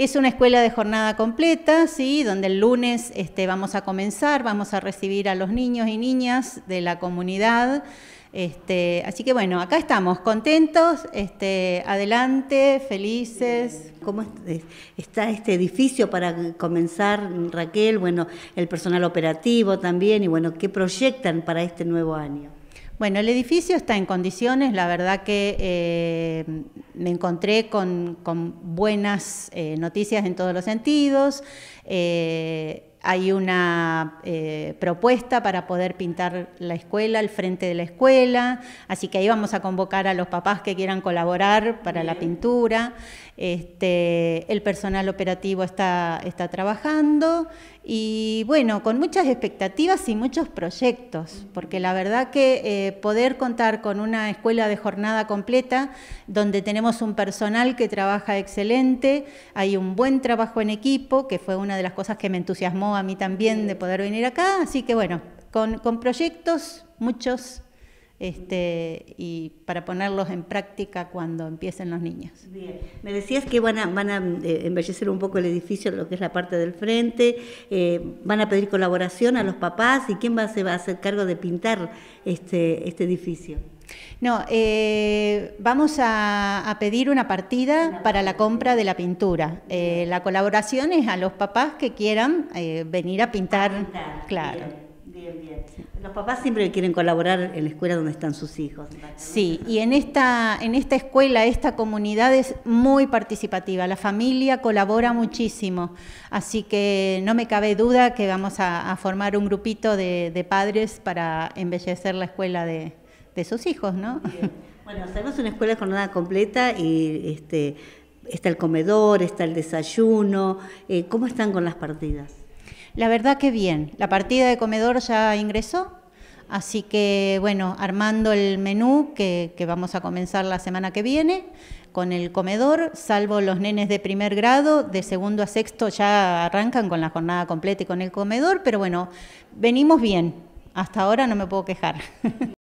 Es una escuela de jornada completa, ¿sí? donde el lunes este, vamos a comenzar, vamos a recibir a los niños y niñas de la comunidad. Este, así que bueno, acá estamos, contentos, este, adelante, felices. ¿Cómo está este edificio para comenzar, Raquel? Bueno, el personal operativo también y bueno, ¿qué proyectan para este nuevo año? Bueno, el edificio está en condiciones, la verdad que eh, me encontré con, buenas eh, noticias en todos los sentidos. Eh, hay una propuesta para poder pintar la escuela, el frente de la escuela, así que ahí vamos a convocar a los papás que quieran colaborar para la pintura. Este, el personal operativo está trabajando y bueno, con muchas expectativas y muchos proyectos, porque la verdad que poder contar con una escuela de jornada completa donde tenemos un personal que trabaja excelente, hay un buen trabajo en equipo, que fue una de las cosas que me entusiasmó a mí también de poder venir acá. Así que bueno, con, con proyectos, muchos este, y para ponerlos en práctica cuando empiecen los niños. Bien. Me decías que van a, eh, embellecer un poco el edificio, lo que es la parte del frente, eh, van a pedir colaboración a los papás y quién va, se va a hacer cargo de pintar este, este edificio. No, eh, vamos a, pedir una partida para la compra de la pintura. la colaboración es a los papás que quieran venir a pintar. claro. Bien, bien. Los papás siempre quieren colaborar en la escuela donde están sus hijos. Sí, y en esta, en esta escuela, esta comunidad es muy participativa, la familia colabora muchísimo, así que no me cabe duda que vamos a, formar un grupito de, padres para embellecer la escuela de, de sus hijos, ¿no? Bueno, hacemos una escuela jornada completa y este, está el comedor, está el desayuno. Eh, ¿Cómo están con las partidas? La verdad que bien, la partida de comedor ya ingresó, así que bueno, armando el menú que, que vamos a comenzar la semana que viene con el comedor, salvo los nenes de primer grado, de segundo a sexto ya arrancan con la jornada completa y con el comedor, pero bueno, venimos bien, hasta ahora no me puedo quejar.